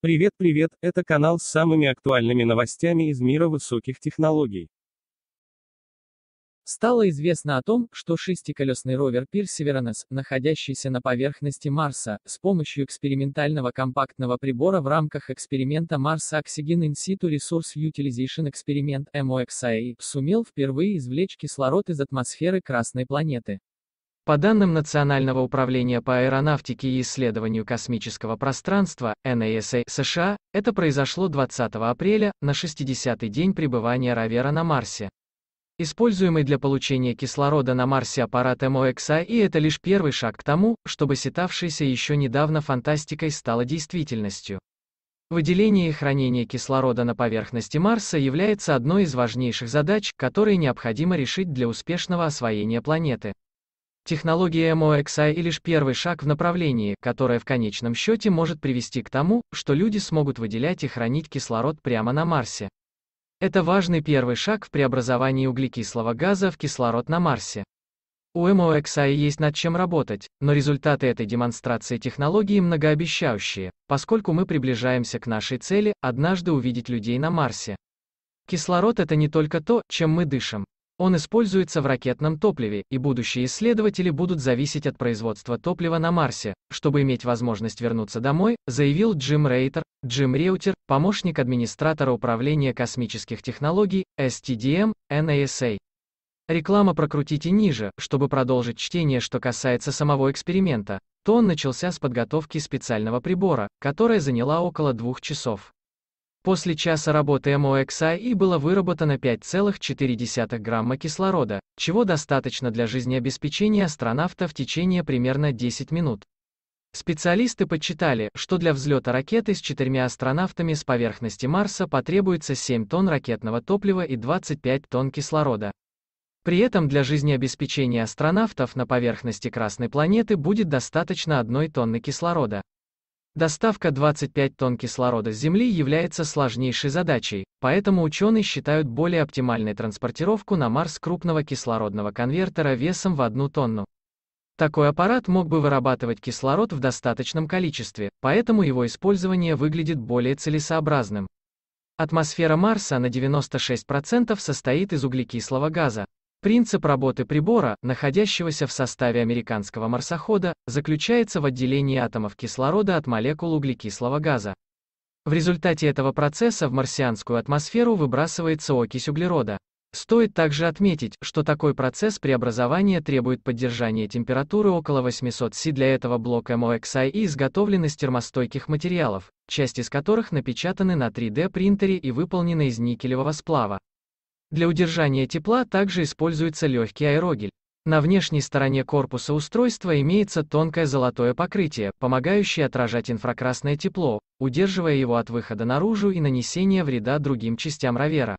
Привет, привет, это канал с самыми актуальными новостями из мира высоких технологий. Стало известно о том, что шестиколесный ровер Perseverance, находящийся на поверхности Марса, с помощью экспериментального компактного прибора в рамках эксперимента Mars Oxygen In Situ Resource Utilization Experiment MOXIE, сумел впервые извлечь кислород из атмосферы Красной планеты. По данным Национального управления по аэронавтике и исследованию космического пространства, NASA, США, это произошло 20 апреля, на 60-й день пребывания ровера на Марсе. Используемый для получения кислорода на Марсе аппарат МОЭКСА и это лишь первый шаг к тому, чтобы сетавшийся еще недавно фантастикой стала действительностью. Выделение и хранение кислорода на поверхности Марса является одной из важнейших задач, которые необходимо решить для успешного освоения планеты. Технология MOXI а и лишь первый шаг в направлении, которое в конечном счете может привести к тому, что люди смогут выделять и хранить кислород прямо на Марсе. Это важный первый шаг в преобразовании углекислого газа в кислород на Марсе. У MOXI а есть над чем работать, но результаты этой демонстрации технологии многообещающие, поскольку мы приближаемся к нашей цели – однажды увидеть людей на Марсе. Кислород – это не только то, чем мы дышим. Он используется в ракетном топливе, и будущие исследователи будут зависеть от производства топлива на Марсе, чтобы иметь возможность вернуться домой, заявил Джим Рейтер, Джим Реутер, помощник администратора управления космических технологий, STDM, NASA. А а. Реклама прокрутите ниже, чтобы продолжить чтение, что касается самого эксперимента, то он начался с подготовки специального прибора, которая заняла около двух часов. После часа работы и было выработано 5,4 грамма кислорода, чего достаточно для жизнеобеспечения астронавта в течение примерно 10 минут. Специалисты подсчитали, что для взлета ракеты с четырьмя астронавтами с поверхности Марса потребуется 7 тонн ракетного топлива и 25 тонн кислорода. При этом для жизнеобеспечения астронавтов на поверхности Красной планеты будет достаточно одной тонны кислорода. Доставка 25 тонн кислорода с Земли является сложнейшей задачей, поэтому ученые считают более оптимальной транспортировку на Марс крупного кислородного конвертера весом в одну тонну. Такой аппарат мог бы вырабатывать кислород в достаточном количестве, поэтому его использование выглядит более целесообразным. Атмосфера Марса на 96% состоит из углекислого газа, Принцип работы прибора, находящегося в составе американского марсохода, заключается в отделении атомов кислорода от молекул углекислого газа. В результате этого процесса в марсианскую атмосферу выбрасывается окись углерода. Стоит также отметить, что такой процесс преобразования требует поддержания температуры около 800 С. Для этого блок MOXI изготовлен из термостойких материалов, часть из которых напечатаны на 3D принтере и выполнены из никелевого сплава. Для удержания тепла также используется легкий аэрогель. На внешней стороне корпуса устройства имеется тонкое золотое покрытие, помогающее отражать инфракрасное тепло, удерживая его от выхода наружу и нанесения вреда другим частям ровера.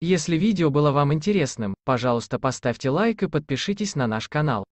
Если видео было вам интересным, пожалуйста поставьте лайк и подпишитесь на наш канал.